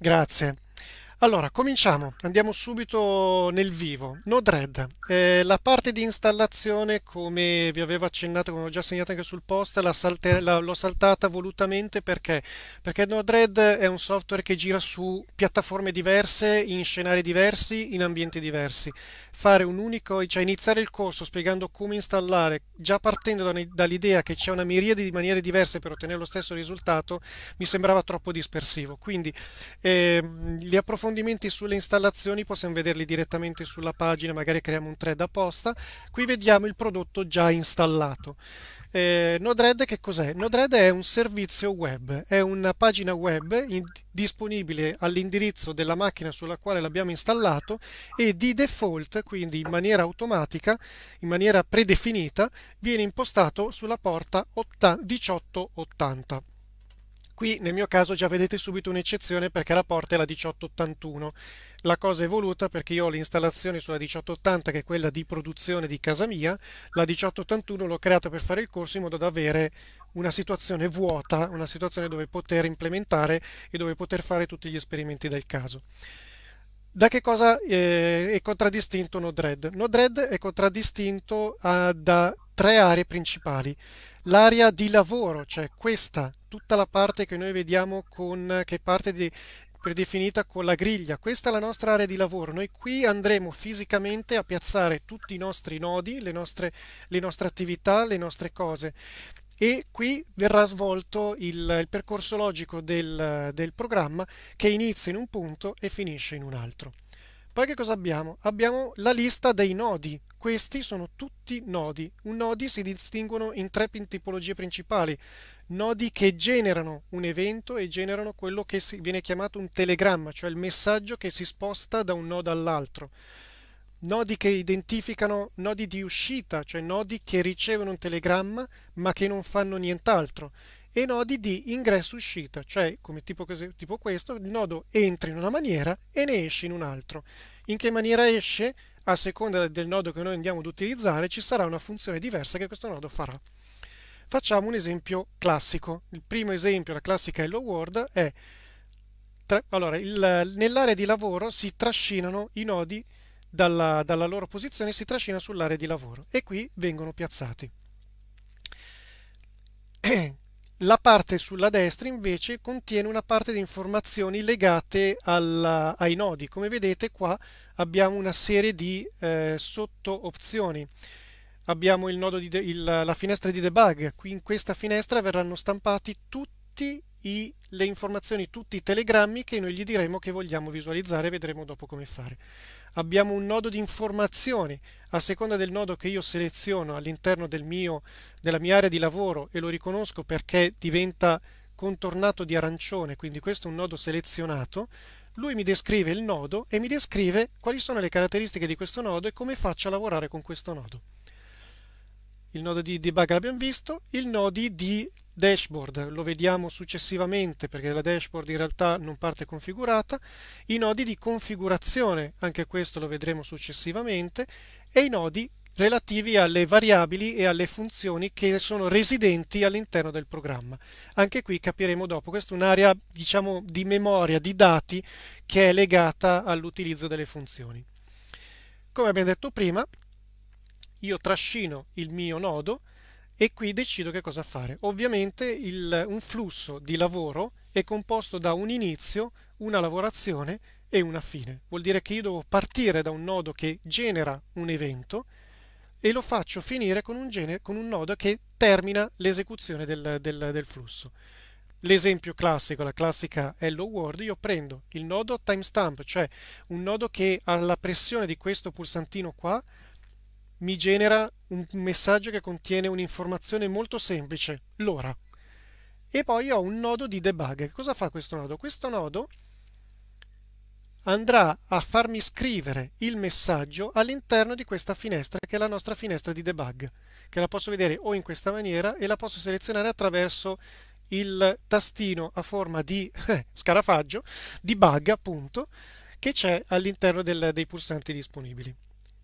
Grazie. Allora, cominciamo, andiamo subito nel vivo. Node-RED, eh, la parte di installazione, come vi avevo accennato, come ho già segnato anche sul post, l'ho saltata volutamente perché? Perché Node-RED è un software che gira su piattaforme diverse, in scenari diversi, in ambienti diversi. Fare un unico, cioè iniziare il corso spiegando come installare, già partendo dall'idea che c'è una miriade di maniere diverse per ottenere lo stesso risultato, mi sembrava troppo dispersivo. Quindi eh, li approfondirò approfondimenti sulle installazioni possiamo vederli direttamente sulla pagina, magari creiamo un thread apposta. Qui vediamo il prodotto già installato. Eh, Node-RED che cos'è? Node-RED è un servizio web, è una pagina web in, disponibile all'indirizzo della macchina sulla quale l'abbiamo installato e di default, quindi in maniera automatica, in maniera predefinita, viene impostato sulla porta 1880. Qui nel mio caso già vedete subito un'eccezione perché la porta è la 1881. La cosa è voluta perché io ho l'installazione sulla 1880 che è quella di produzione di casa mia, la 1881 l'ho creata per fare il corso in modo da avere una situazione vuota, una situazione dove poter implementare e dove poter fare tutti gli esperimenti del caso da che cosa eh, è contraddistinto Node-RED? Node-RED è contraddistinto ah, da tre aree principali. L'area di lavoro, cioè questa, tutta la parte che noi vediamo con, che parte di, predefinita con la griglia. Questa è la nostra area di lavoro. Noi qui andremo fisicamente a piazzare tutti i nostri nodi, le nostre, le nostre attività, le nostre cose e qui verrà svolto il, il percorso logico del, del programma che inizia in un punto e finisce in un altro. Poi che cosa abbiamo? Abbiamo la lista dei nodi. Questi sono tutti nodi. Un nodi si distinguono in tre tipologie principali. Nodi che generano un evento e generano quello che viene chiamato un telegramma, cioè il messaggio che si sposta da un nodo all'altro nodi che identificano nodi di uscita, cioè nodi che ricevono un telegramma ma che non fanno nient'altro, e nodi di ingresso-uscita, cioè come tipo, tipo questo, il nodo entra in una maniera e ne esce in un altro. In che maniera esce? A seconda del nodo che noi andiamo ad utilizzare ci sarà una funzione diversa che questo nodo farà. Facciamo un esempio classico. Il primo esempio, la classica Hello World, è... Tra, allora, nell'area di lavoro si trascinano i nodi dalla, dalla loro posizione si trascina sull'area di lavoro e qui vengono piazzati. La parte sulla destra invece contiene una parte di informazioni legate alla, ai nodi. Come vedete qua abbiamo una serie di eh, sotto opzioni. Abbiamo il nodo di de, il, la finestra di debug. Qui in questa finestra verranno stampati tutti i, le informazioni, tutti i telegrammi che noi gli diremo che vogliamo visualizzare, vedremo dopo come fare. Abbiamo un nodo di informazioni, a seconda del nodo che io seleziono all'interno del della mia area di lavoro e lo riconosco perché diventa contornato di arancione, quindi questo è un nodo selezionato, lui mi descrive il nodo e mi descrive quali sono le caratteristiche di questo nodo e come faccio a lavorare con questo nodo il nodo di debug l'abbiamo visto, il nodi di dashboard lo vediamo successivamente perché la dashboard in realtà non parte configurata, i nodi di configurazione, anche questo lo vedremo successivamente, e i nodi relativi alle variabili e alle funzioni che sono residenti all'interno del programma. Anche qui capiremo dopo, questa è un'area diciamo, di memoria, di dati, che è legata all'utilizzo delle funzioni. Come abbiamo detto prima, io trascino il mio nodo e qui decido che cosa fare. Ovviamente il, un flusso di lavoro è composto da un inizio, una lavorazione e una fine. Vuol dire che io devo partire da un nodo che genera un evento e lo faccio finire con un, genere, con un nodo che termina l'esecuzione del, del, del flusso. L'esempio classico, la classica hello world, io prendo il nodo timestamp, cioè un nodo che alla pressione di questo pulsantino qua mi genera un messaggio che contiene un'informazione molto semplice, l'ora. E poi ho un nodo di debug. Cosa fa questo nodo? Questo nodo andrà a farmi scrivere il messaggio all'interno di questa finestra che è la nostra finestra di debug che la posso vedere o in questa maniera e la posso selezionare attraverso il tastino a forma di eh, scarafaggio debug appunto che c'è all'interno dei pulsanti disponibili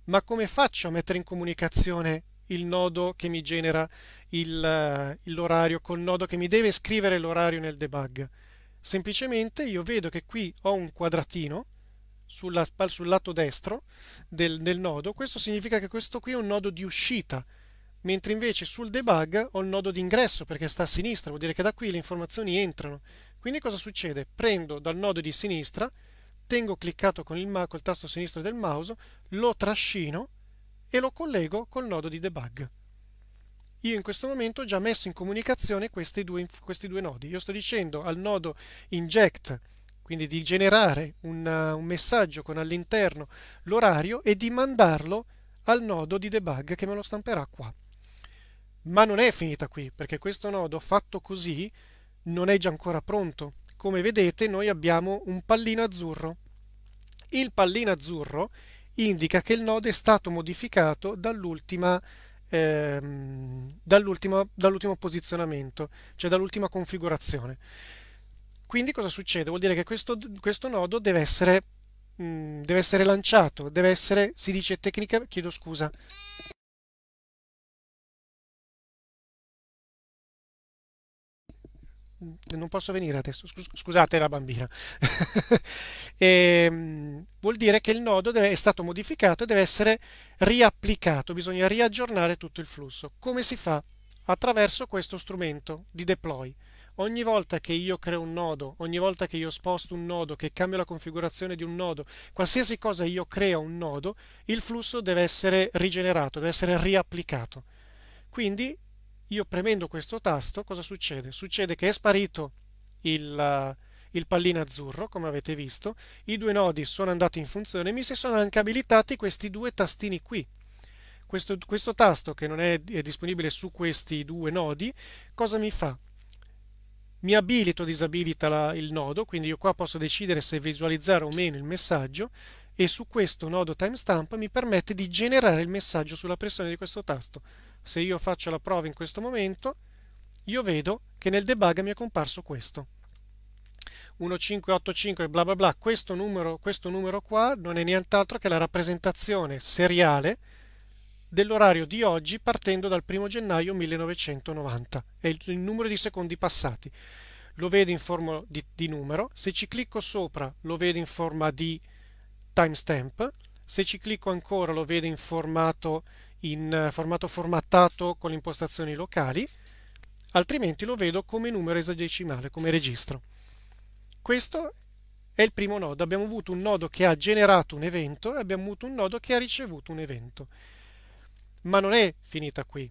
ma come faccio a mettere in comunicazione il nodo che mi genera eh, l'orario col nodo che mi deve scrivere l'orario nel debug? Semplicemente io vedo che qui ho un quadratino sulla, sul lato destro del, del nodo, questo significa che questo qui è un nodo di uscita, mentre invece sul debug ho il nodo di ingresso perché sta a sinistra, vuol dire che da qui le informazioni entrano. Quindi cosa succede? Prendo dal nodo di sinistra tengo cliccato con il, col tasto sinistro del mouse, lo trascino e lo collego col nodo di debug. Io in questo momento ho già messo in comunicazione questi due, questi due nodi. Io sto dicendo al nodo inject, quindi di generare una, un messaggio con all'interno l'orario e di mandarlo al nodo di debug che me lo stamperà qua. Ma non è finita qui, perché questo nodo fatto così non è già ancora pronto come vedete noi abbiamo un pallino azzurro. Il pallino azzurro indica che il nodo è stato modificato dall'ultima ehm, dall dall posizionamento, cioè dall'ultima configurazione. Quindi cosa succede? Vuol dire che questo, questo nodo deve essere, mh, mm, deve essere lanciato, deve essere, si dice tecnica, chiedo scusa, non posso venire adesso, scusate la bambina, e, ehm, vuol dire che il nodo deve, è stato modificato e deve essere riapplicato, bisogna riaggiornare tutto il flusso. Come si fa? Attraverso questo strumento di deploy. Ogni volta che io creo un nodo, ogni volta che io sposto un nodo, che cambio la configurazione di un nodo, qualsiasi cosa io creo un nodo, il flusso deve essere rigenerato, deve essere riapplicato. Quindi io premendo questo tasto cosa succede? Succede che è sparito il, eh, il pallino azzurro, come avete visto, i due nodi sono andati in funzione e mi si sono anche abilitati questi due tastini qui. Questo, questo tasto che non è, è disponibile su questi due nodi, cosa mi fa? Mi abilita o disabilita la, il nodo, quindi io qua posso decidere se visualizzare o meno il messaggio e su questo nodo timestamp mi permette di generare il messaggio sulla pressione di questo tasto se io faccio la prova in questo momento, io vedo che nel debug mi è comparso questo. 1585 bla bla bla, questo numero, questo numero qua non è nient'altro che la rappresentazione seriale dell'orario di oggi partendo dal 1 gennaio 1990, è il numero di secondi passati. Lo vedo in forma di, di numero, se ci clicco sopra lo vedo in forma di timestamp, se ci clicco ancora lo vedo in formato in eh, formato formattato con le impostazioni locali, altrimenti lo vedo come numero esadecimale, come registro. Questo è il primo nodo. Abbiamo avuto un nodo che ha generato un evento e abbiamo avuto un nodo che ha ricevuto un evento. Ma non è finita qui.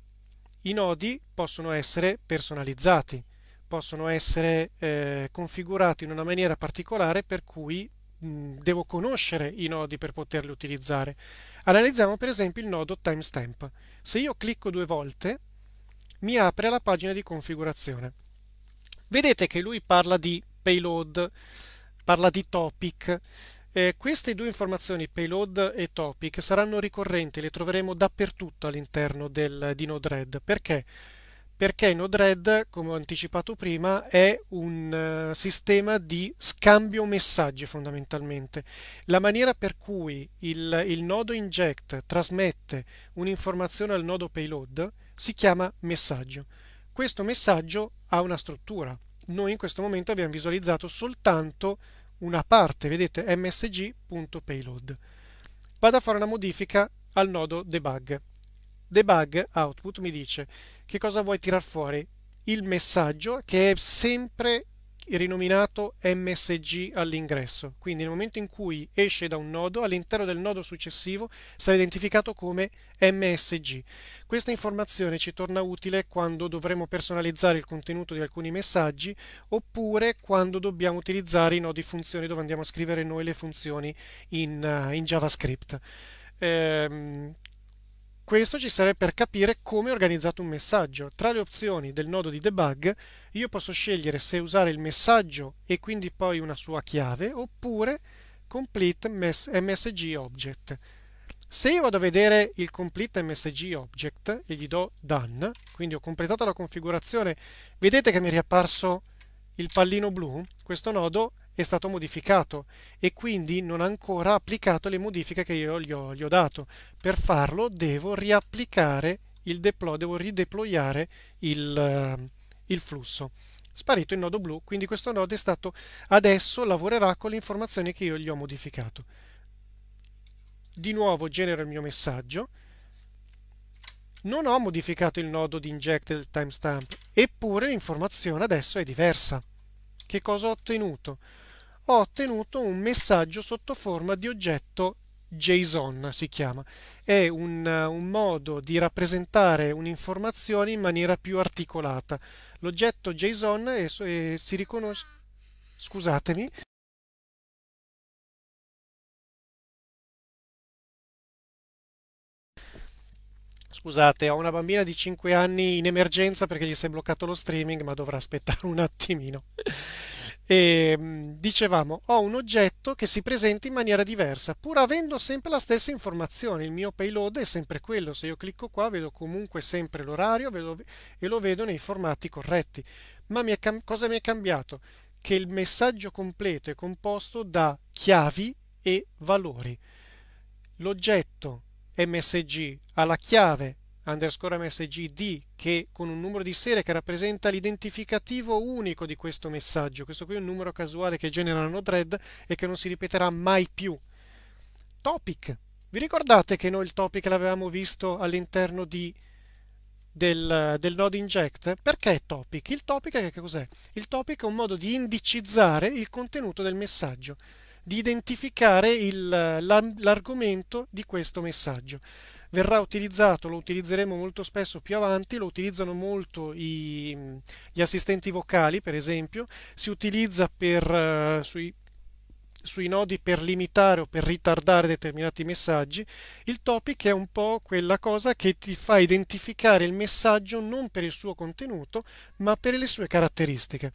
I nodi possono essere personalizzati, possono essere eh, configurati in una maniera particolare per cui Mm, devo conoscere i nodi per poterli utilizzare. Analizziamo per esempio il nodo timestamp. Se io clicco due volte, mi apre la pagina di configurazione. Vedete che lui parla di payload, parla di topic. Eh, queste due informazioni, payload e topic, saranno ricorrenti, le troveremo dappertutto all'interno di Node-RED. Perché? perché Node-RED, come ho anticipato prima, è un eh, sistema di scambio messaggi fondamentalmente. La maniera per cui il, il nodo inject trasmette un'informazione al nodo payload si chiama messaggio. Questo messaggio ha una struttura. Noi in questo momento abbiamo visualizzato soltanto una parte, vedete msg.payload. Vado a fare una modifica al nodo debug debug output mi dice che cosa vuoi tirar fuori il messaggio che è sempre rinominato msg all'ingresso quindi nel momento in cui esce da un nodo all'interno del nodo successivo sarà identificato come msg questa informazione ci torna utile quando dovremo personalizzare il contenuto di alcuni messaggi oppure quando dobbiamo utilizzare i nodi funzioni dove andiamo a scrivere noi le funzioni in, eh, in javascript ehm, questo ci serve per capire come è organizzato un messaggio. Tra le opzioni del nodo di debug io posso scegliere se usare il messaggio e quindi poi una sua chiave oppure complete msg object. Se io vado a vedere il complete msg object e gli do done, quindi ho completato la configurazione, vedete che mi è riapparso il pallino blu? Questo nodo è stato modificato e quindi non ha ancora applicato le modifiche che io gli ho, gli ho dato. Per farlo devo riapplicare il deploy, devo rideployare il, eh, il flusso. Sparito il nodo blu, quindi questo nodo è stato adesso lavorerà con le informazioni che io gli ho modificato. Di nuovo genero il mio messaggio. Non ho modificato il nodo di inject del timestamp, eppure l'informazione adesso è diversa. Che cosa ho ottenuto? ho ottenuto un messaggio sotto forma di oggetto JSON si chiama, è un, un modo di rappresentare un'informazione in maniera più articolata. L'oggetto JSON è, è, si riconosce, scusatemi, scusate, ho una bambina di 5 anni in emergenza perché gli si è bloccato lo streaming, ma dovrà aspettare un attimino. E mm, dicevamo, ho un oggetto che si presenta in maniera diversa, pur avendo sempre la stessa informazione. Il mio payload è sempre quello. Se io clicco qua vedo comunque sempre l'orario e lo vedo nei formati corretti. Ma mi cosa mi è cambiato? Che il messaggio completo è composto da chiavi e valori. L'oggetto MSG ha la chiave underscore msg di che con un numero di serie che rappresenta l'identificativo unico di questo messaggio. Questo qui è un numero casuale che genera generano red e che non si ripeterà mai più. Topic. Vi ricordate che noi il topic l'avevamo visto all'interno di del, del node inject. Perché topic? Il topic che cos'è? Il topic è un modo di indicizzare il contenuto del messaggio, di identificare l'argomento di questo messaggio verrà utilizzato, lo utilizzeremo molto spesso più avanti, lo utilizzano molto i, gli assistenti vocali per esempio, si utilizza per, eh, sui, sui nodi per limitare o per ritardare determinati messaggi, il topic è un po' quella cosa che ti fa identificare il messaggio non per il suo contenuto, ma per le sue caratteristiche.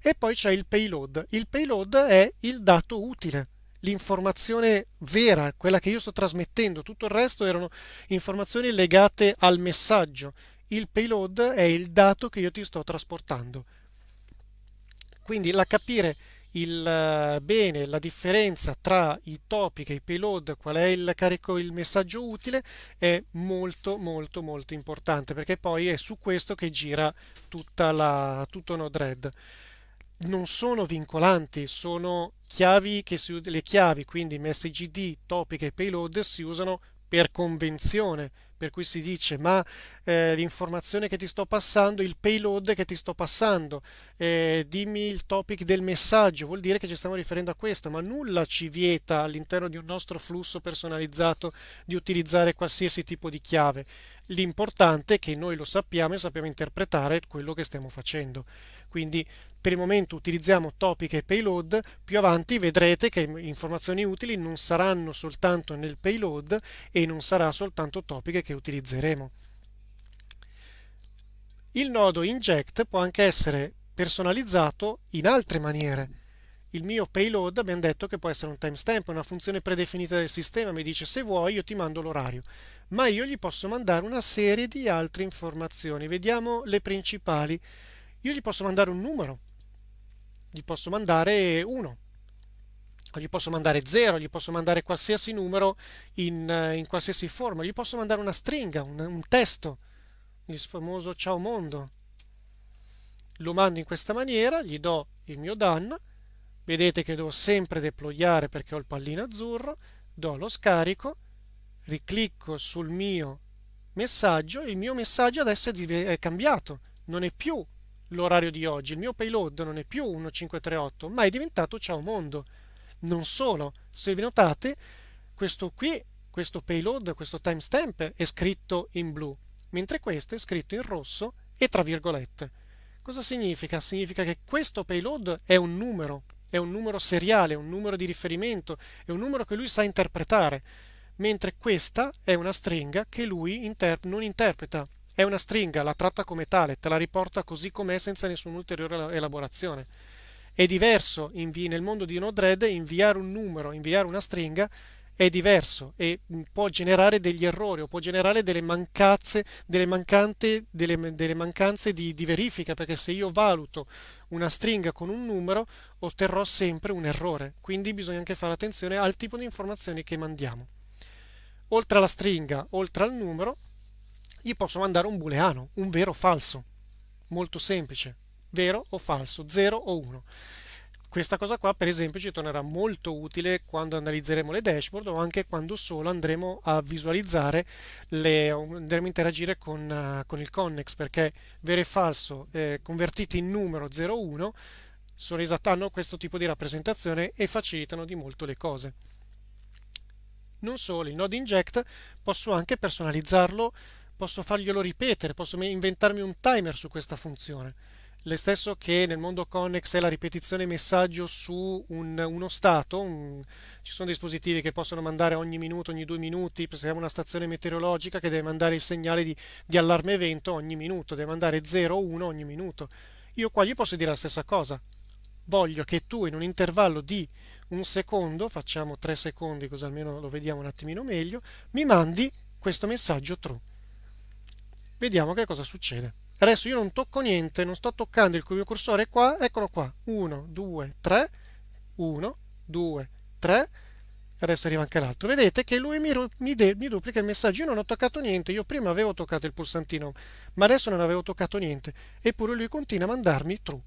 E poi c'è il payload. Il payload è il dato utile l'informazione vera, quella che io sto trasmettendo, tutto il resto erano informazioni legate al messaggio. Il payload è il dato che io ti sto trasportando. Quindi la capire il eh, bene, la differenza tra i topic e i payload, qual è il carico, il messaggio utile, è molto molto molto importante perché poi è su questo che gira tutta la, tutto Node-RED. Non sono vincolanti, sono chiavi che si, le chiavi, quindi MSGD, topic e payload, si usano per convenzione, per cui si dice ma eh, l'informazione che ti sto passando, il payload che ti sto passando, eh, dimmi il topic del messaggio, vuol dire che ci stiamo riferendo a questo, ma nulla ci vieta all'interno di un nostro flusso personalizzato di utilizzare qualsiasi tipo di chiave. L'importante è che noi lo sappiamo e sappiamo interpretare quello che stiamo facendo. Quindi per il momento utilizziamo topic e payload, più avanti vedrete che informazioni utili non saranno soltanto nel payload e non sarà soltanto topic che utilizzeremo. Il nodo inject può anche essere personalizzato in altre maniere. Il mio payload abbiamo detto che può essere un timestamp, una funzione predefinita del sistema, mi dice se vuoi io ti mando l'orario, ma io gli posso mandare una serie di altre informazioni. Vediamo le principali io gli posso mandare un numero, gli posso mandare 1, o gli posso mandare 0, gli posso mandare qualsiasi numero in, eh, in qualsiasi forma, gli posso mandare una stringa, un, un testo, il famoso ciao mondo. Lo mando in questa maniera, gli do il mio DAN, vedete che devo sempre deployare perché ho il pallino azzurro, do lo scarico, riclicco sul mio messaggio, il mio messaggio adesso è cambiato, non è più l'orario di oggi. Il mio payload non è più 1538, ma è diventato Ciao Mondo. Non solo, se vi notate, questo qui, questo payload, questo timestamp è scritto in blu, mentre questo è scritto in rosso e tra virgolette. Cosa significa? Significa che questo payload è un numero, è un numero seriale, un numero di riferimento, è un numero che lui sa interpretare, mentre questa è una stringa che lui inter non interpreta, è una stringa, la tratta come tale, te la riporta così com'è senza nessuna ulteriore elaborazione. È diverso nel mondo di Node-RED inviare un numero, inviare una stringa è diverso e mm, può generare degli errori o può generare delle mancanze, delle, mancante, delle, delle mancanze di, di, verifica, perché se io valuto una stringa con un numero otterrò sempre un errore, quindi bisogna anche fare attenzione al tipo di informazioni che mandiamo. Oltre alla stringa, oltre al numero, gli posso mandare un booleano, un vero o falso. Molto semplice, vero o falso, 0 o 1. Questa cosa qua per esempio ci tornerà molto utile quando analizzeremo le dashboard o anche quando solo andremo a visualizzare, le, andremo a interagire con, uh, con il Connex perché vero e falso eh, convertiti in numero 01 sono esatta, hanno questo tipo di rappresentazione e facilitano di molto le cose. Non solo, il node inject posso anche personalizzarlo posso farglielo ripetere, posso inventarmi un timer su questa funzione. Lo stesso che nel mondo Connex è la ripetizione messaggio su un, uno stato, un, ci sono dispositivi che possono mandare ogni minuto, ogni due minuti, se abbiamo una stazione meteorologica che deve mandare il segnale di, di allarme evento ogni minuto, deve mandare 0 o 1 ogni minuto. Io qua gli posso dire la stessa cosa, voglio che tu in un intervallo di un secondo, facciamo 3 secondi così almeno lo vediamo un attimino meglio, mi mandi questo messaggio true vediamo che cosa succede adesso io non tocco niente non sto toccando il mio cursore qua eccolo qua 1 2 3 1 2 3 adesso arriva anche l'altro vedete che lui mi, mi, de, mi, duplica il messaggio io non ho toccato niente io prima avevo toccato il pulsantino ma adesso non avevo toccato niente eppure lui continua a mandarmi true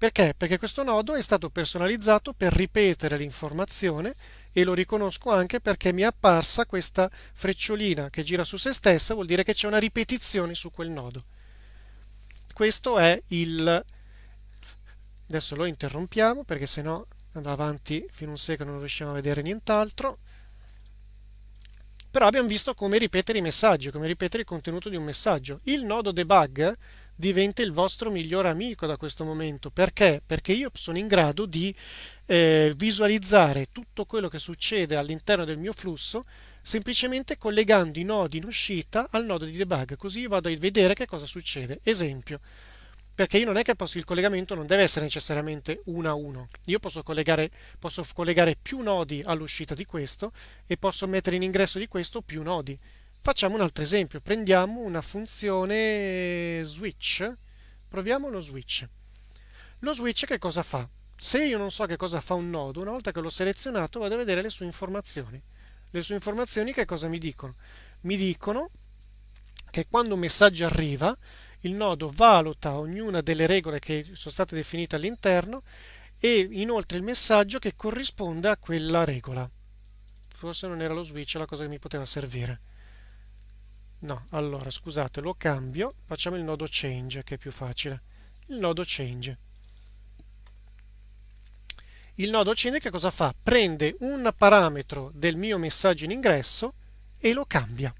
perché? Perché questo nodo è stato personalizzato per ripetere l'informazione e lo riconosco anche perché mi è apparsa questa frecciolina che gira su se stessa, vuol dire che c'è una ripetizione su quel nodo. Questo è il... Adesso lo interrompiamo perché sennò andrà avanti fino a un secolo non riusciamo a vedere nient'altro. Però abbiamo visto come ripetere i messaggi, come ripetere il contenuto di un messaggio. Il nodo debug diventa il vostro miglior amico da questo momento. Perché? Perché io sono in grado di eh, visualizzare tutto quello che succede all'interno del mio flusso semplicemente collegando i nodi in uscita al nodo di debug, così io vado a vedere che cosa succede. Esempio, perché io non è che posso, il collegamento non deve essere necessariamente uno a uno, io posso collegare, posso collegare più nodi all'uscita di questo e posso mettere in ingresso di questo più nodi. Facciamo un altro esempio, prendiamo una funzione switch, proviamo lo switch. Lo switch che cosa fa? Se io non so che cosa fa un nodo, una volta che l'ho selezionato vado a vedere le sue informazioni. Le sue informazioni che cosa mi dicono? Mi dicono che quando un messaggio arriva, il nodo valuta ognuna delle regole che sono state definite all'interno e inoltre il messaggio che corrisponde a quella regola. Forse non era lo switch la cosa che mi poteva servire. No, allora scusate, lo cambio, facciamo il nodo change che è più facile. Il nodo change. Il nodo change che cosa fa? Prende un parametro del mio messaggio in ingresso e lo cambia.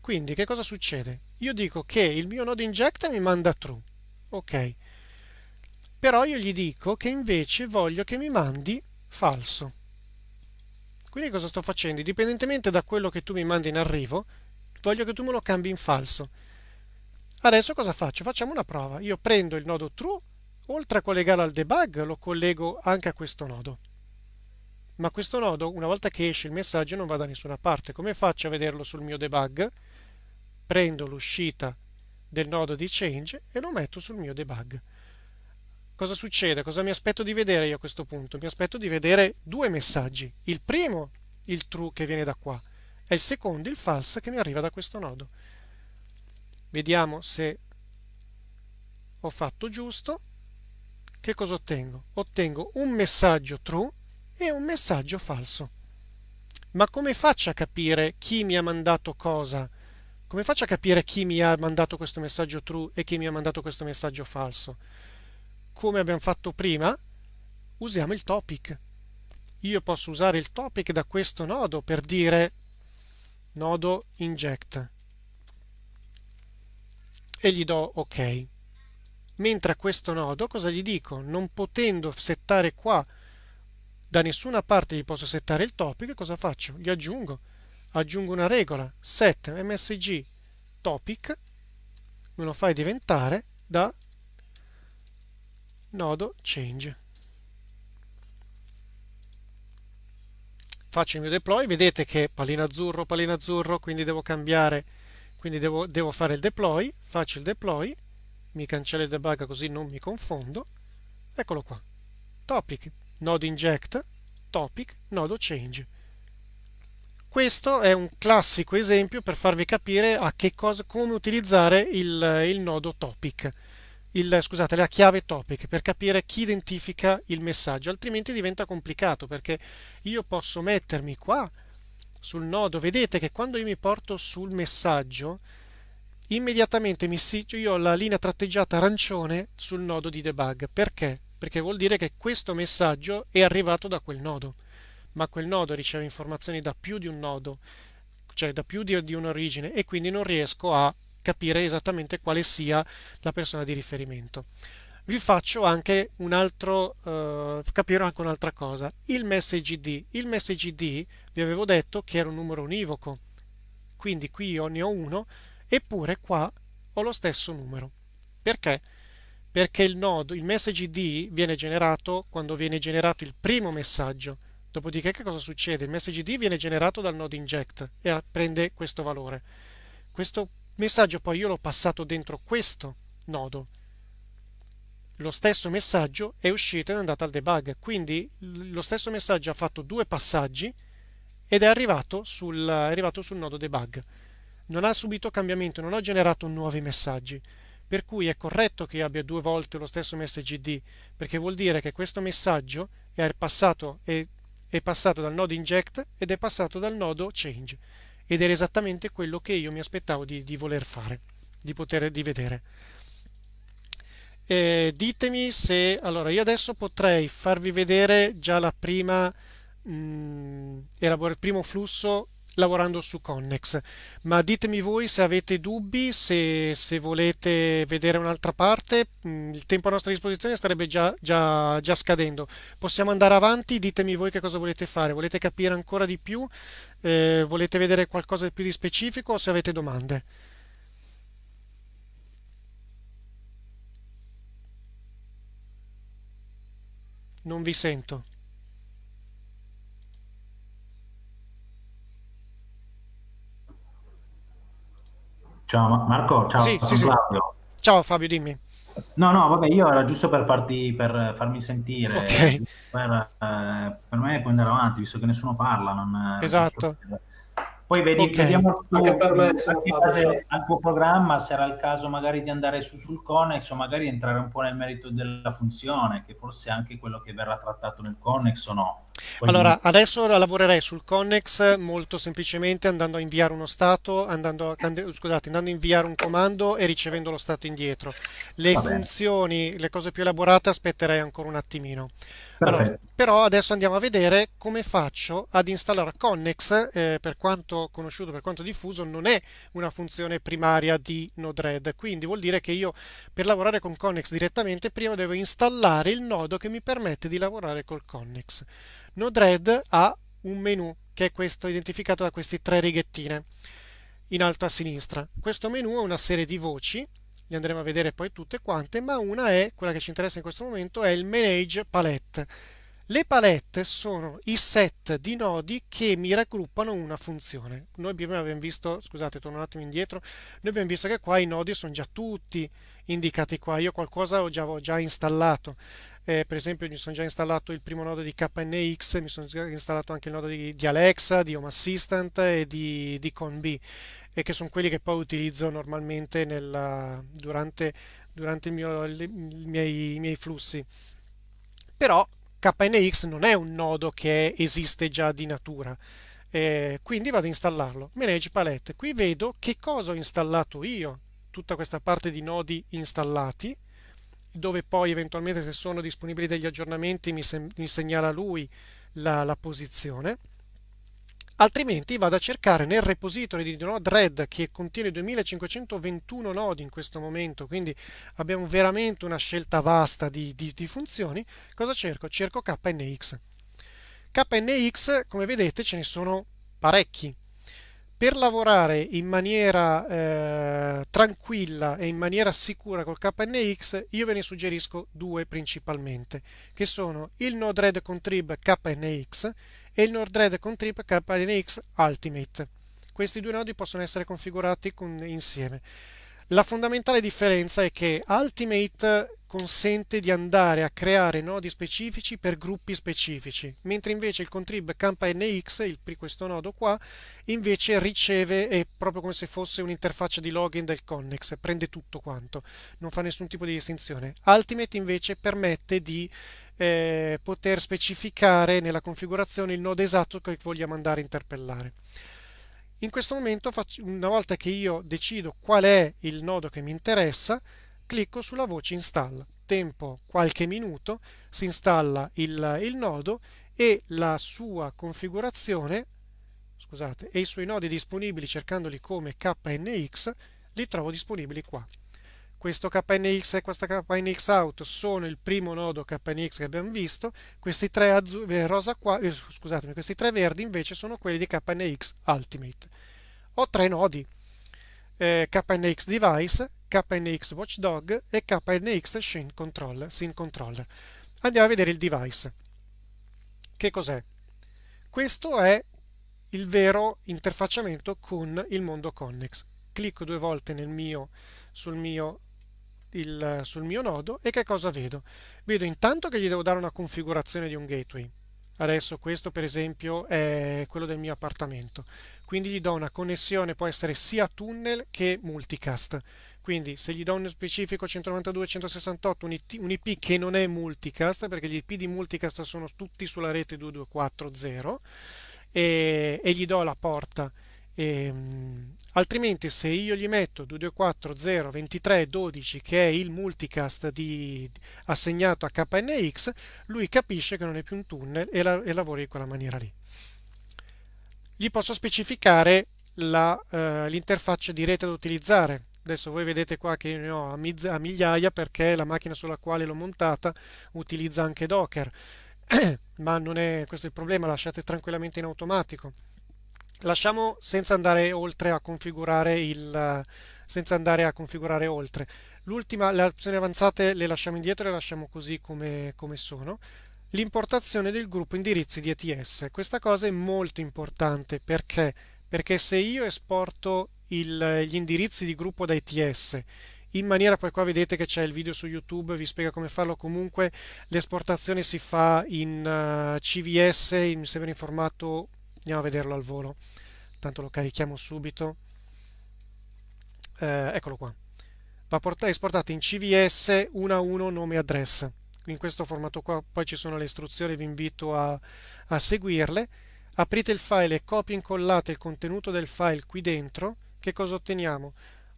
Quindi che cosa succede? Io dico che il mio nodo inject mi manda true, ok. Però io gli dico che invece voglio che mi mandi falso. Quindi cosa sto facendo? Indipendentemente da quello che tu mi mandi in arrivo, voglio che tu me lo cambi in falso. Adesso cosa faccio? Facciamo una prova. Io prendo il nodo true, oltre a collegarlo al debug, lo collego anche a questo nodo. Ma questo nodo, una volta che esce il messaggio, non va da nessuna parte. Come faccio a vederlo sul mio debug? Prendo l'uscita del nodo di change e lo metto sul mio debug. Cosa succede? Cosa mi aspetto di vedere io a questo punto? Mi aspetto di vedere due messaggi. Il primo, il true che viene da qua, è il secondo, il false, che mi arriva da questo nodo. Vediamo se ho fatto giusto. Che cosa ottengo? Ottengo un messaggio true e un messaggio falso. Ma come faccio a capire chi mi ha mandato cosa? Come faccio a capire chi mi ha mandato questo messaggio true e chi mi ha mandato questo messaggio falso? Come abbiamo fatto prima, usiamo il topic. Io posso usare il topic da questo nodo per dire nodo inject e gli do ok mentre a questo nodo cosa gli dico non potendo settare qua da nessuna parte gli posso settare il topic cosa faccio gli aggiungo aggiungo una regola set msg topic me lo fai diventare da nodo change faccio il mio deploy, vedete che pallino azzurro, pallino azzurro, quindi devo cambiare, quindi devo, devo fare il deploy, faccio il deploy, mi cancello il debug così non mi confondo, eccolo qua, topic, nodo inject, topic, nodo change. Questo è un classico esempio per farvi capire a che cosa, come utilizzare il, il nodo topic il, scusate, la chiave topic per capire chi identifica il messaggio, altrimenti diventa complicato perché io posso mettermi qua sul nodo, vedete che quando io mi porto sul messaggio immediatamente mi si, cioè io ho la linea tratteggiata arancione sul nodo di debug, perché? Perché vuol dire che questo messaggio è arrivato da quel nodo, ma quel nodo riceve informazioni da più di un nodo, cioè da più di, di un'origine e quindi non riesco a capire esattamente quale sia la persona di riferimento. Vi faccio anche un altro, eh, capire anche un'altra cosa, il message ID. Il message ID vi avevo detto che era un numero univoco, quindi qui io ne ho uno, eppure qua ho lo stesso numero. Perché? Perché il nodo, il message ID viene generato quando viene generato il primo messaggio, Dopodiché che cosa succede? Il message ID viene generato dal nodo inject e prende questo valore. Questo messaggio poi io l'ho passato dentro questo nodo lo stesso messaggio è uscito ed è andato al debug quindi lo stesso messaggio ha fatto due passaggi ed è arrivato sul, è arrivato sul nodo debug non ha subito cambiamento, non ha generato nuovi messaggi per cui è corretto che abbia due volte lo stesso msgd perché vuol dire che questo messaggio è passato, è, è passato dal nodo inject ed è passato dal nodo change ed era esattamente quello che io mi aspettavo di, di voler fare, di poter di vedere. Eh, ditemi se allora io adesso potrei farvi vedere già la prima mh, mm, il primo flusso lavorando su Connex. Ma ditemi voi se avete dubbi, se, se volete vedere un'altra parte, mm, il tempo a nostra disposizione starebbe già, già, già scadendo. Possiamo andare avanti, ditemi voi che cosa volete fare, volete capire ancora di più, eh, volete vedere qualcosa di più di specifico o se avete domande. Non vi sento. Ciao Marco, ciao, sì, sì, sì. Ciao Fabio, dimmi. No, no, vabbè, io era giusto per, farti, per farmi sentire, okay. per, eh, per, me puoi andare avanti, visto che nessuno parla. Non, esatto. Non Poi vedi, okay. vediamo anche per me, base al tuo programma, sarà il caso magari di andare su sul Conex o magari entrare un po' nel merito della funzione, che forse è anche quello che verrà trattato nel Conex o no. Allora, adesso lavorerei sul Connex molto semplicemente andando a inviare uno stato, andando a, scusate, andando a inviare un comando e ricevendo lo stato indietro. Le Va funzioni, bene. le cose più elaborate aspetterei ancora un attimino. Allora, però adesso andiamo a vedere come faccio ad installare Connex, eh, per quanto conosciuto, per quanto diffuso, non è una funzione primaria di Node-RED, quindi vuol dire che io per lavorare con Connex direttamente prima devo installare il nodo che mi permette di lavorare col Connex. Node-RED ha un menu che è questo identificato da queste tre righettine in alto a sinistra. Questo menu ha una serie di voci, le andremo a vedere poi tutte quante, ma una è, quella che ci interessa in questo momento, è il Manage Palette. Le palette sono i set di nodi che mi raggruppano una funzione. Noi abbiamo visto, scusate, torno un attimo indietro, noi abbiamo visto che qua i nodi sono già tutti indicati qua, io qualcosa ho già, ho già installato eh, per esempio mi sono già installato il primo nodo di KNX, mi sono già installato anche il nodo di, di Alexa, di Home Assistant e di, di ConB, e che sono quelli che poi utilizzo normalmente nella, durante, durante mio, le, i, miei, i miei flussi. Però KNX non è un nodo che esiste già di natura. Eh, quindi vado ad installarlo manage palette qui vedo che cosa ho installato io tutta questa parte di nodi installati dove poi eventualmente se sono disponibili degli aggiornamenti mi, mi segnala lui la, la, posizione altrimenti vado a cercare nel repository di node red che contiene 2521 nodi in questo momento quindi abbiamo veramente una scelta vasta di, di, di funzioni cosa cerco? cerco knx knx come vedete ce ne sono parecchi per lavorare in maniera eh, tranquilla e in maniera sicura col KNX io ve ne suggerisco due principalmente che sono il Node-RED Contrib KNX e il Node-RED Contrib KNX Ultimate questi due nodi possono essere configurati con, insieme la fondamentale differenza è che Ultimate consente di andare a creare nodi specifici per gruppi specifici, mentre invece il contrib KNX, il, questo nodo qua, invece riceve, è proprio come se fosse un'interfaccia di login del Connex, prende tutto quanto, non fa nessun tipo di distinzione. Ultimate invece permette di eh, poter specificare nella configurazione il nodo esatto che vogliamo andare a interpellare. In questo momento, una volta che io decido qual è il nodo che mi interessa, clicco sulla voce install. Tempo qualche minuto, si installa il, il nodo e la sua configurazione, scusate, e i suoi nodi disponibili cercandoli come KNX, li trovo disponibili qua questo KNX e questa KNX out sono il primo nodo KNX che abbiamo visto, questi tre, eh, qua, eh, questi tre verdi invece sono quelli di KNX Ultimate. Ho tre nodi, eh, KNX Device, KNX Watchdog e KNX Scene Controller, Scene Controller. Andiamo a vedere il device. Che cos'è? Questo è il vero interfacciamento con il mondo Connex. Clicco due volte mio, sul mio il, sul mio nodo e che cosa vedo? Vedo intanto che gli devo dare una configurazione di un gateway. Adesso questo per esempio è quello del mio appartamento, quindi gli do una connessione, può essere sia tunnel che multicast. Quindi se gli do uno specifico 192.168, un IP che non è multicast, perché gli IP di multicast sono tutti sulla rete 2240, e, e gli do la porta e, ehm, altrimenti se io gli metto 224.0.23.12 che è il multicast di, assegnato a KNX, lui capisce che non è più un tunnel e, la, e lavora in quella maniera lì. Gli posso specificare eh, l'interfaccia eh, di rete da utilizzare. Adesso voi vedete qua che ne ho a, a migliaia perché la macchina sulla quale l'ho montata utilizza anche Docker, ma non è questo è il problema, lasciate tranquillamente in automatico lasciamo senza andare oltre a configurare il senza andare a configurare oltre l'ultima le opzioni avanzate le lasciamo indietro le lasciamo così come, come sono l'importazione del gruppo indirizzi di ETS questa cosa è molto importante perché perché se io esporto il, gli indirizzi di gruppo da ETS in maniera poi qua vedete che c'è il video su YouTube, vi spiega come farlo comunque, l'esportazione si fa in uh, eh, CVS, in, sembra in formato andiamo a vederlo al volo tanto lo carichiamo subito eh, eccolo qua va esportato in CVS 1 a 1 nome e address in questo formato qua poi ci sono le istruzioni vi invito a, a seguirle aprite il file e copia e incollate il contenuto del file qui dentro che cosa otteniamo?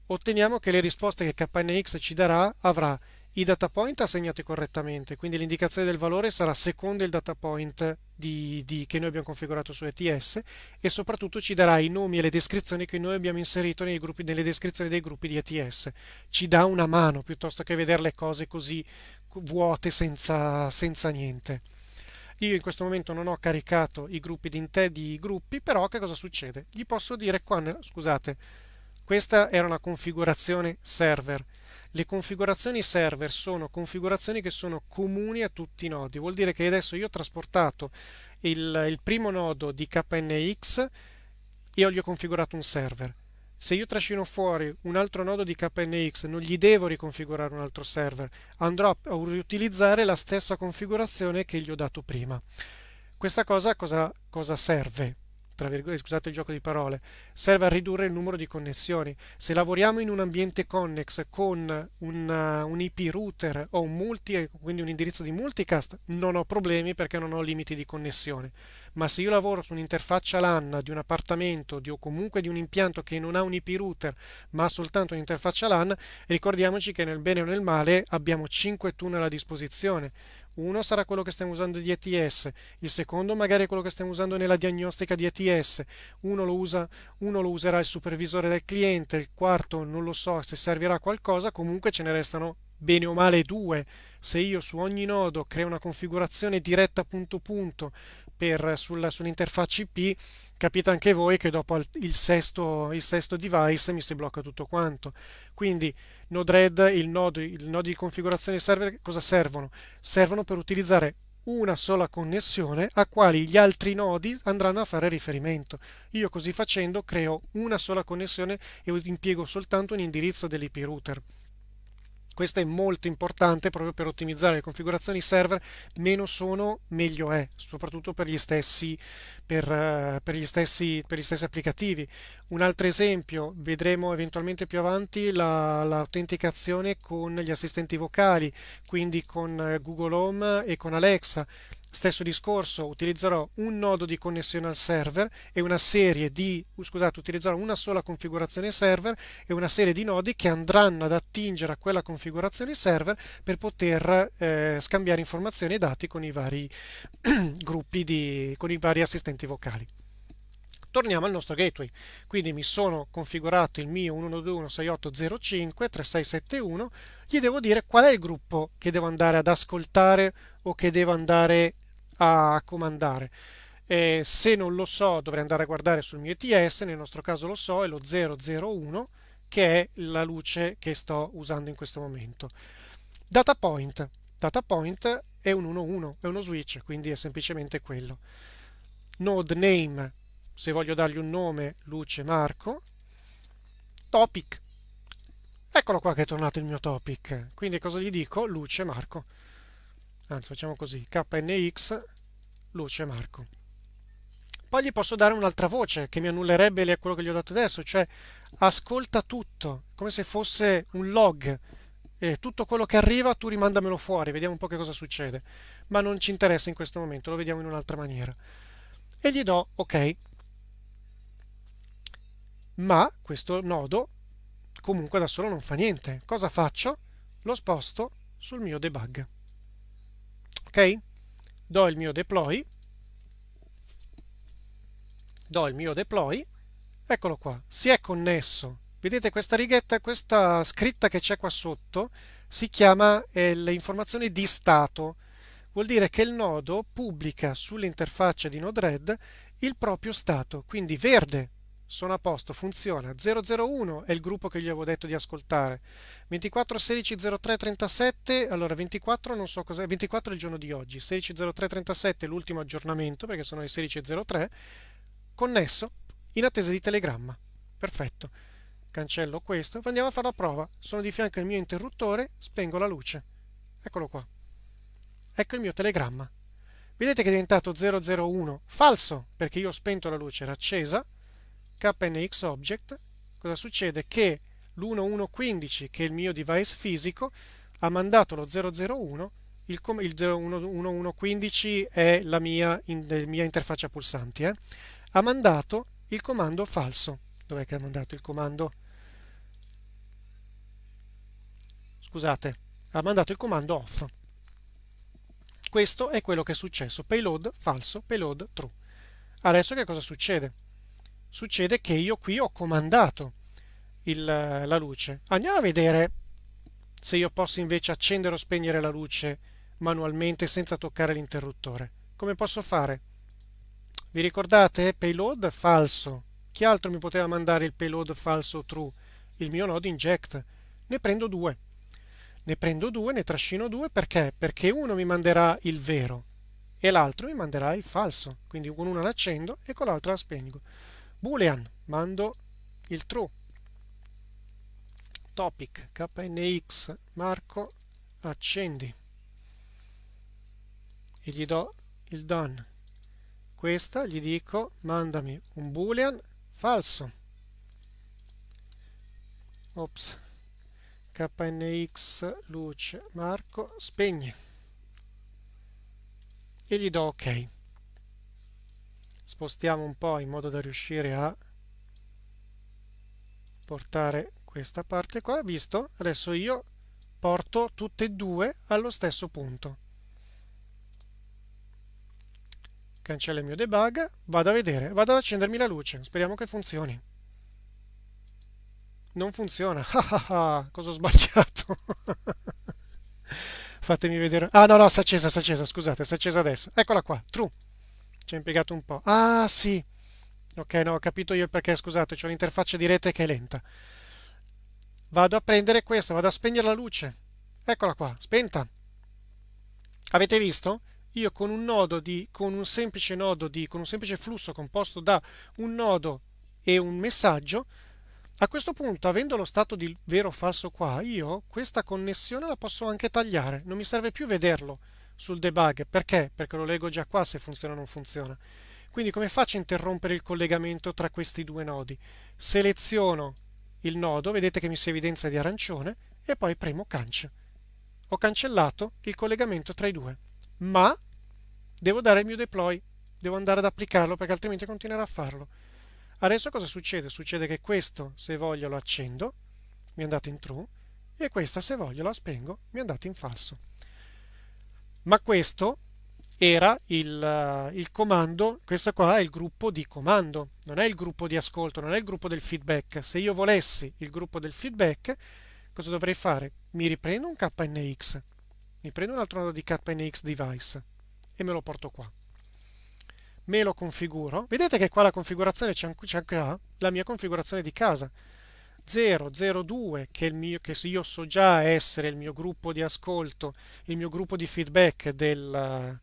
otteniamo che le risposte che KNX ci darà avrà i data point assegnati correttamente, quindi l'indicazione del valore sarà secondo il data point di, di, che noi abbiamo configurato su ETS e soprattutto ci darà i nomi e le descrizioni che noi abbiamo inserito gruppi, nelle descrizioni dei gruppi di ETS. Ci dà una mano piuttosto che vedere le cose così vuote senza, senza niente. Io in questo momento non ho caricato i gruppi di, di gruppi, però che cosa succede? Gli posso dire qua, scusate, questa era una configurazione server le configurazioni server sono configurazioni che sono comuni a tutti i nodi, vuol dire che adesso io ho trasportato il, il primo nodo di KNX e gli ho configurato un server. Se io trascino fuori un altro nodo di KNX non gli devo riconfigurare un altro server, andrò a riutilizzare la stessa configurazione che gli ho dato prima. Questa cosa cosa, cosa serve? tra virgolette, scusate il gioco di parole, serve a ridurre il numero di connessioni. Se lavoriamo in un ambiente connex con un, uh, un IP router o un multi, quindi un indirizzo di multicast, non ho problemi perché non ho limiti di connessione. Ma se io lavoro su un'interfaccia LAN di un appartamento di, o comunque di un impianto che non ha un IP router ma ha soltanto un'interfaccia LAN, ricordiamoci che nel bene o nel male abbiamo 5 tunnel a disposizione uno sarà quello che stiamo usando di ETS, il secondo magari è quello che stiamo usando nella diagnostica di ETS, uno lo, usa, uno lo userà il supervisore del cliente, il quarto non lo so se servirà a qualcosa, comunque ce ne restano bene o male due. Se io su ogni nodo creo una configurazione diretta punto punto per, sulla, sull'interfaccia IP capite anche voi che dopo il sesto, il sesto, device mi si blocca tutto quanto. Quindi Node-RED, il nodo, il nodo di configurazione server, cosa servono? Servono per utilizzare una sola connessione a quali gli altri nodi andranno a fare riferimento. Io così facendo creo una sola connessione e impiego soltanto un indirizzo dell'IP router. Questo è molto importante proprio per ottimizzare le configurazioni server, meno sono meglio è, soprattutto per gli stessi, per, eh, per gli stessi, per gli stessi applicativi. Un altro esempio, vedremo eventualmente più avanti l'autenticazione la con gli assistenti vocali, quindi con eh, Google Home e con Alexa. Stesso discorso, utilizzerò un nodo di connessione al server e una serie di, uh, scusate, utilizzerò una sola configurazione server e una serie di nodi che andranno ad attingere a quella configurazione server per poter eh, scambiare informazioni e dati con i vari gruppi di, con i vari assistenti vocali torniamo al nostro gateway. Quindi mi sono configurato il mio 112.168.05.3671, gli devo dire qual è il gruppo che devo andare ad ascoltare o che devo andare a comandare. Eh, se non lo so dovrei andare a guardare sul mio ETS, nel nostro caso lo so, è lo 001 che è la luce che sto usando in questo momento. Data point. Data point è un 1.1, è uno switch, quindi è semplicemente quello. Node name, se voglio dargli un nome, luce Marco. Topic. Eccolo qua che è tornato il mio topic. Quindi cosa gli dico? Luce Marco anzi facciamo così, knx luce Marco. Poi gli posso dare un'altra voce che mi annullerebbe quello che gli ho dato adesso, cioè ascolta tutto, come se fosse un log. E tutto quello che arriva tu rimandamelo fuori, vediamo un po' che cosa succede. Ma non ci interessa in questo momento, lo vediamo in un'altra maniera. E gli do ok. Ma questo nodo comunque da solo non fa niente. Cosa faccio? Lo sposto sul mio debug ok? Do il mio deploy, do il mio deploy, eccolo qua, si è connesso. Vedete questa righetta, questa scritta che c'è qua sotto, si chiama eh, le informazioni di stato. Vuol dire che il nodo pubblica sull'interfaccia di Node-RED il proprio stato, quindi verde sono a posto, funziona. 001 è il gruppo che gli avevo detto di ascoltare. 24 16 03 37, allora 24 non so cos'è, 24 è il giorno di oggi, 16 03 37 è l'ultimo aggiornamento perché sono le 16.03, connesso in attesa di telegramma. Perfetto. Cancello questo, andiamo a fare la prova. Sono di fianco al mio interruttore, spengo la luce. Eccolo qua. Ecco il mio telegramma. Vedete che è diventato 001 falso perché io ho spento la luce, era accesa knx object, cosa succede? Che l'1115, che è il mio device fisico, ha mandato lo 001, il, il 01115 è la mia, in, mia interfaccia pulsanti, eh? ha mandato il comando falso. Dov'è che ha mandato il comando? Scusate, ha mandato il comando off. Questo è quello che è successo, payload falso, payload true. Adesso che cosa succede? succede che io qui ho comandato il, la luce. Andiamo a vedere se io posso invece accendere o spegnere la luce manualmente senza toccare l'interruttore. Come posso fare? Vi ricordate? Payload falso. Chi altro mi poteva mandare il payload falso true? Il mio nodo inject. Ne prendo due. Ne prendo due, ne trascino due perché? Perché uno mi manderà il vero e l'altro mi manderà il falso. Quindi con una l'accendo e con l'altro la spengo boolean mando il true topic knx marco accendi e gli do il done questa gli dico mandami un boolean falso ops knx luce marco spegni e gli do ok spostiamo un po' in modo da riuscire a portare questa parte qua visto adesso io porto tutte e due allo stesso punto cancello il mio debug vado a vedere vado ad accendermi la luce speriamo che funzioni non funziona ah, ah, ah. cosa ho sbagliato fatemi vedere ah no no si è accesa si è accesa scusate si è accesa adesso eccola qua true ci ha impiegato un po'. Ah, sì! Ok, no, ho capito io il perché, scusate, c'ho l'interfaccia di rete che è lenta. Vado a prendere questo, vado a spegnere la luce. Eccola qua, spenta. Avete visto? Io con un nodo di con un semplice nodo di con un semplice flusso composto da un nodo e un messaggio a questo punto, avendo lo stato di vero o falso qua, io questa connessione la posso anche tagliare, non mi serve più vederlo sul debug. Perché? Perché lo leggo già qua se funziona o non funziona. Quindi come faccio a interrompere il collegamento tra questi due nodi? Seleziono il nodo, vedete che mi si evidenzia di arancione, e poi premo cancel. Ho cancellato il collegamento tra i due, ma devo dare il mio deploy, devo andare ad applicarlo perché altrimenti continuerà a farlo. Adesso cosa succede? Succede che questo, se voglio, lo accendo, mi è andato in true, e questa, se voglio, la spengo, mi è andata in falso ma questo era il, eh, il, comando, questo qua è il gruppo di comando, non è il gruppo di ascolto, non è il gruppo del feedback. Se io volessi il gruppo del feedback, cosa dovrei fare? Mi riprendo un KNX, mi prendo un altro nodo di KNX device e me lo porto qua. Me lo configuro. Vedete che qua la configurazione c'è anche ah, la mia configurazione di casa. 002 che, il mio, che io so già essere il mio gruppo di ascolto, il mio gruppo di feedback del,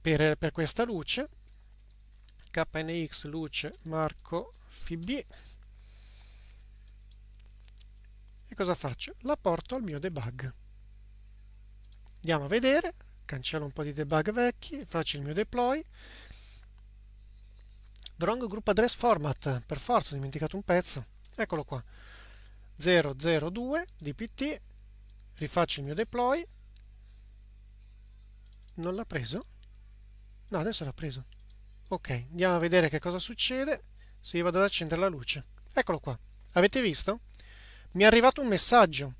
per, per questa luce, KNX luce Marco FB. E cosa faccio? La porto al mio debug. Andiamo a vedere, cancello un po' di debug vecchi, faccio il mio deploy. Wrong group address format, per forza ho dimenticato un pezzo. Eccolo qua. 002 dpt rifaccio il mio deploy non l'ha preso? no adesso l'ha preso ok andiamo a vedere che cosa succede se io vado ad accendere la luce eccolo qua avete visto? mi è arrivato un messaggio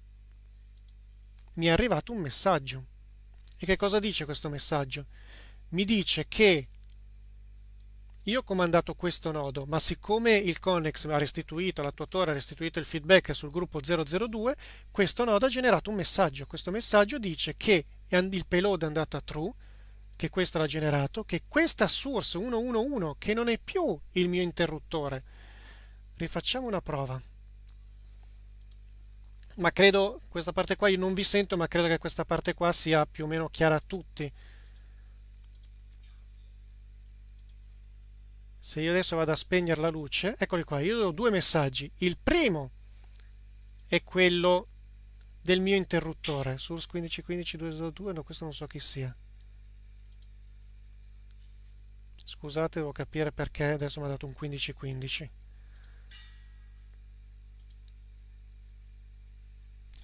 mi è arrivato un messaggio e che cosa dice questo messaggio? mi dice che io ho comandato questo nodo, ma siccome il Connex ha restituito, l'attuatore ha restituito il feedback sul gruppo 002, questo nodo ha generato un messaggio. Questo messaggio dice che il payload è andato a true, che questo l'ha generato, che questa source 111, che non è più il mio interruttore. Rifacciamo una prova. Ma credo, questa parte qua io non vi sento, ma credo che questa parte qua sia più o meno chiara a tutti. se io adesso vado a spegnere la luce, eccoli qua, io ho due messaggi. Il primo è quello del mio interruttore, source 1515202, no, questo non so chi sia. Scusate, devo capire perché adesso mi ha dato un 1515.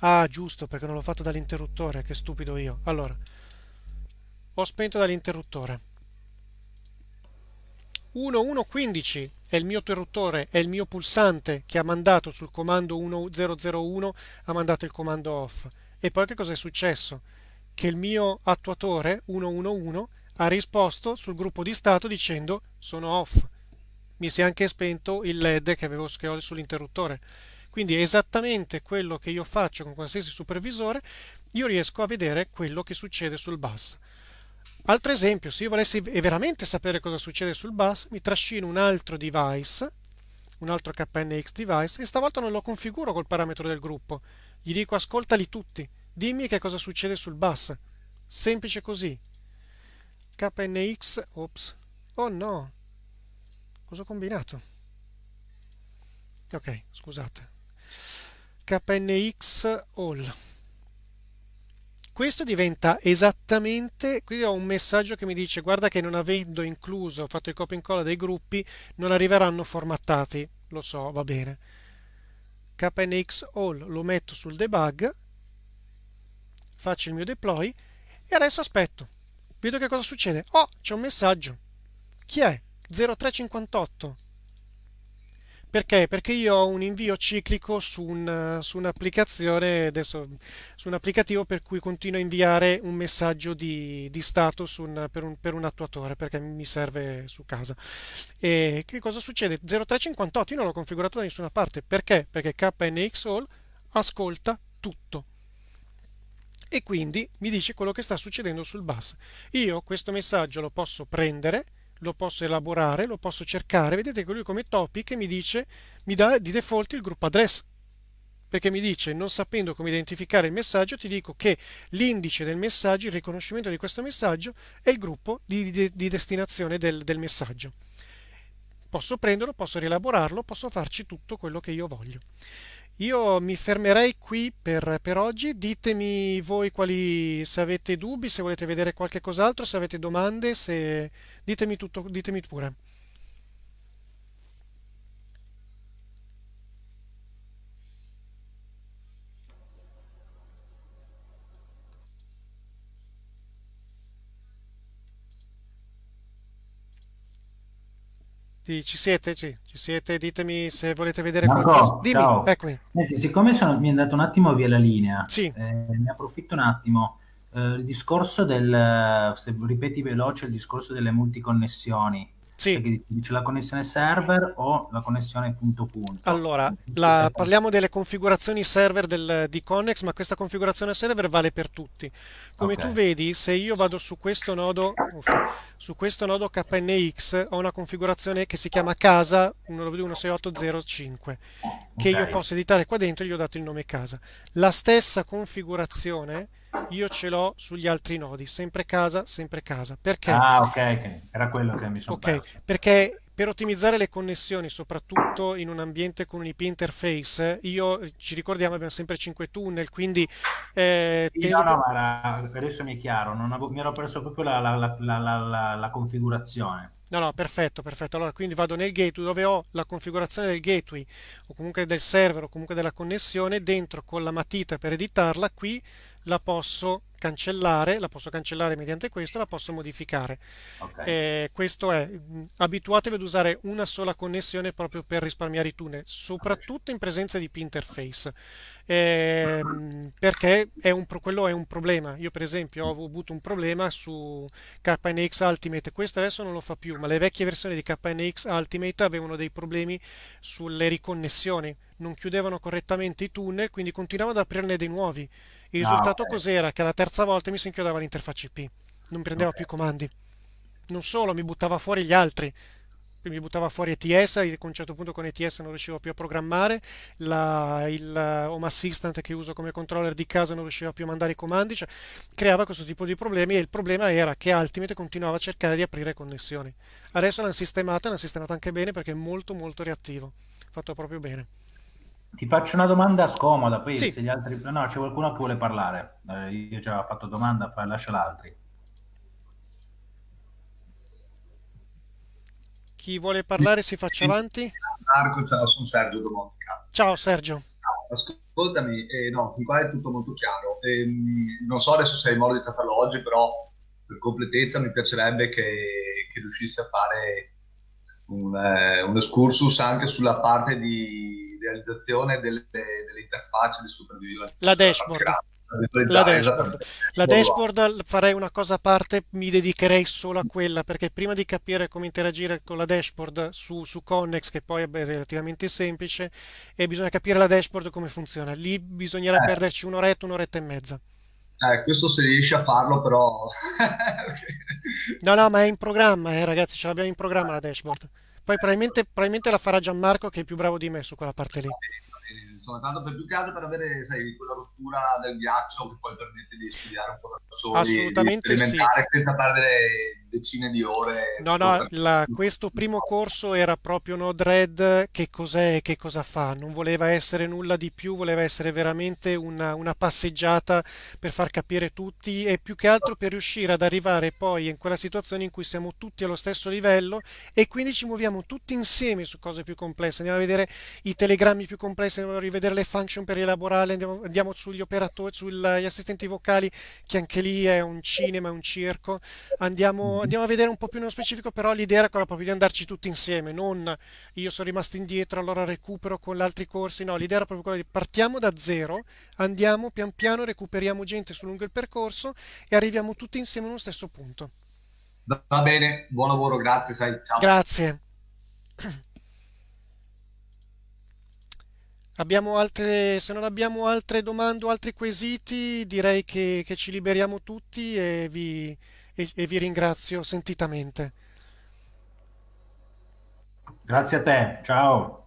Ah, giusto, perché non l'ho fatto dall'interruttore, che stupido io. Allora, ho spento dall'interruttore 1115 è il mio interruttore, è il mio pulsante che ha mandato sul comando 1001, ha mandato il comando off. E poi che cosa è successo? Che il mio attuatore 111 ha risposto sul gruppo di stato dicendo sono off. Mi si è anche spento il LED che avevo sull'interruttore. Quindi è esattamente quello che io faccio con qualsiasi supervisore, io riesco a vedere quello che succede sul bus. Altro esempio, se io volessi veramente sapere cosa succede sul bus, mi trascino un altro device, un altro KNX device, e stavolta non lo configuro col parametro del gruppo. Gli dico ascoltali tutti, dimmi che cosa succede sul bus. Semplice così. KNX, ops, oh no, cosa ho combinato? Ok, scusate. KNX all questo diventa esattamente, qui ho un messaggio che mi dice guarda che non avendo incluso, fatto il copia e incolla dei gruppi, non arriveranno formattati, lo so, va bene. KNX all lo metto sul debug, faccio il mio deploy e adesso aspetto. Vedo che cosa succede. Oh, c'è un messaggio. Chi è? 0358. Perché? Perché io ho un invio ciclico su, un, su un'applicazione, adesso, su un applicativo per cui continuo a inviare un messaggio di, di status un, per, un, per, un, attuatore, perché mi serve su casa. E che cosa succede? 0358 io non l'ho configurato da nessuna parte. Perché? Perché KNX All ascolta tutto e quindi mi dice quello che sta succedendo sul bus. Io questo messaggio lo posso prendere lo posso elaborare, lo posso cercare. Vedete che lui come topic mi dice, mi dà di default il gruppo address, perché mi dice, non sapendo come identificare il messaggio, ti dico che l'indice del messaggio, il riconoscimento di questo messaggio, è il gruppo di, di, di destinazione del, del messaggio. Posso prenderlo, posso rielaborarlo, posso farci tutto quello che io voglio. Io mi fermerei qui per, per, oggi, ditemi voi quali, se avete dubbi, se volete vedere qualche cos'altro, se avete domande, se... ditemi tutto, ditemi pure. Sì, ci siete? Sì, ci siete? Ditemi se volete vedere Marco, qualcosa. Dimmi, ciao. eccomi. Senti, siccome sono, mi è andato un attimo via la linea, sì. eh, ne approfitto un attimo. Eh, il discorso del, se ripeti veloce, il discorso delle multiconnessioni. Sì. Cioè dice la connessione server o la connessione punto punto. Allora, la, parliamo delle configurazioni server del, di Connex, ma questa configurazione server vale per tutti. Come okay. tu vedi, se io vado su questo nodo, uff, su questo nodo KNX, ho una configurazione che si chiama casa 168005, che okay. io posso editare qua dentro, e gli ho dato il nome casa. La stessa configurazione io ce l'ho sugli altri nodi, sempre casa, sempre casa. Perché? Ah, ok, era quello che mi sono Ok, perso. perché per ottimizzare le connessioni, soprattutto in un ambiente con un IP interface, io ci ricordiamo abbiamo sempre 5 tunnel, quindi... Eh, sì, no, no, era, adesso mi è chiaro, avevo, mi ero perso proprio la, la, la, la configurazione. No, no, perfetto, perfetto. Allora, quindi vado nel gateway dove ho la configurazione del gateway o comunque del server o comunque della connessione, dentro con la matita per editarla, qui la posso cancellare, la posso cancellare mediante questo, la posso modificare. Okay. Eh, questo è, mm, abituatevi ad usare una sola connessione proprio per risparmiare i tunnel, soprattutto in presenza di P-interface, eh, perché è un, quello è un problema. Io per esempio ho avuto un problema su KNX Ultimate, questo adesso non lo fa più, ma le vecchie versioni di KNX Ultimate avevano dei problemi sulle riconnessioni, non chiudevano correttamente i tunnel, quindi continuavano ad aprirne dei nuovi. Il ah, risultato okay. cos'era? Che alla terza volta mi si inchiodava l'interfaccia IP, non prendeva okay. più comandi. Non solo, mi buttava fuori gli altri. Mi buttava fuori ETS, a un certo punto con ETS non riuscivo più a programmare, la, il eh, Home Assistant che uso come controller di casa non riusciva più a mandare i comandi, cioè, creava questo tipo di problemi e il problema era che Ultimate continuava a cercare di aprire connessioni. Adesso l'hanno sistemato e l'hanno sistemato anche bene perché è molto molto reattivo, fatto proprio bene. Ti faccio una domanda scomoda, poi sì. se gli altri... No, c'è qualcuno che vuole parlare. Eh, io già ho fatto domanda, fa... lascia l'altri. Chi vuole parlare si faccia avanti. Marco, ciao, sono Sergio Domonica. Ciao Sergio. Ascoltami, eh, no, fin qua è tutto molto chiaro. Eh, non so adesso se hai modo di trattarlo oggi, però per completezza mi piacerebbe che, che riuscissi a fare un, eh, un excursus anche sulla parte di realizzazione delle, delle interfacce di supervisione. La dashboard. La esatto. dashboard. la esatto. dashboard. farei una cosa a parte, mi dedicherei solo a quella, perché prima di capire come interagire con la dashboard su, su Connex, che poi è relativamente semplice, e eh, bisogna capire la dashboard come funziona. Lì bisognerà eh. perderci un'oretta, un'oretta e mezza. Eh, questo se riesci a farlo però... no, no, ma è in programma, eh, ragazzi, ce l'abbiamo in programma la dashboard. Poi probabilmente, probabilmente la farà Gianmarco che è più bravo di me su quella parte lì insomma, tanto per più che altro per avere, sai, quella rottura del ghiaccio che poi permette di studiare un po' da soli, Assolutamente di sperimentare sì. senza perdere decine di ore. No, no, la, questo primo corso era proprio no dread, che cos'è e che cosa fa, non voleva essere nulla di più, voleva essere veramente una, una passeggiata per far capire tutti e più che altro per riuscire ad arrivare poi in quella situazione in cui siamo tutti allo stesso livello e quindi ci muoviamo tutti insieme su cose più complesse, andiamo a vedere i telegrammi più complessi, andiamo a rivedere vedere le function per rielaborarle, andiamo, andiamo sugli operatori, sugli assistenti vocali, che anche lì è un cinema, è un circo. Andiamo, mhm. andiamo a vedere un po' più nello specifico, però l'idea era quella proprio di andarci tutti insieme, non io sono rimasto indietro, allora recupero con gli altri corsi. No, l'idea era proprio quella di partiamo da zero, andiamo pian piano, recuperiamo gente su lungo il percorso e arriviamo tutti insieme allo stesso punto. Va bene, buon lavoro, grazie, sai, ciao. Grazie. Abbiamo altre, se non abbiamo altre domande o altri quesiti, direi che, che ci liberiamo tutti e vi, e, e vi ringrazio sentitamente. Grazie a te, ciao.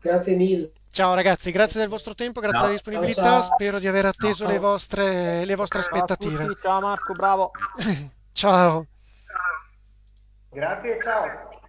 Grazie mille. Ciao ragazzi, grazie del vostro tempo, grazie della disponibilità, ciao, spero di aver atteso le vostre, le vostre aspettative. ciao Marco, bravo. ciao. Grazie, ciao.